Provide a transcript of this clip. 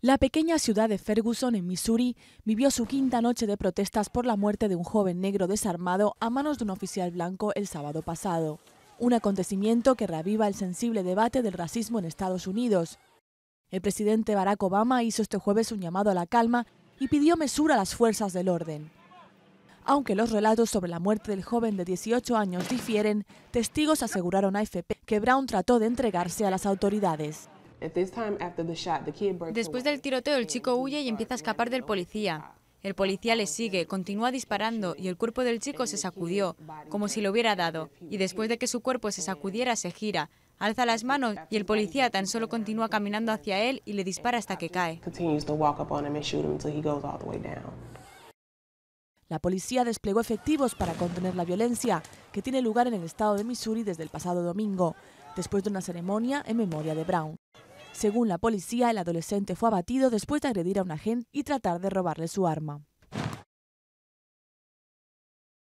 La pequeña ciudad de Ferguson, en Missouri, vivió su quinta noche de protestas por la muerte de un joven negro desarmado a manos de un oficial blanco el sábado pasado, un acontecimiento que reaviva el sensible debate del racismo en Estados Unidos. El presidente Barack Obama hizo este jueves un llamado a la calma y pidió mesura a las fuerzas del orden. Aunque los relatos sobre la muerte del joven de 18 años difieren, testigos aseguraron a AFP que Brown trató de entregarse a las autoridades. Después del tiroteo, el chico huye y empieza a escapar del policía. El policía le sigue, continúa disparando y el cuerpo del chico se sacudió, como si lo hubiera dado, y después de que su cuerpo se sacudiera se gira, alza las manos y el policía tan solo continúa caminando hacia él y le dispara hasta que cae. La policía desplegó efectivos para contener la violencia, que tiene lugar en el estado de Missouri desde el pasado domingo, después de una ceremonia en memoria de Brown. Según la policía, el adolescente fue abatido después de agredir a un agente y tratar de robarle su arma.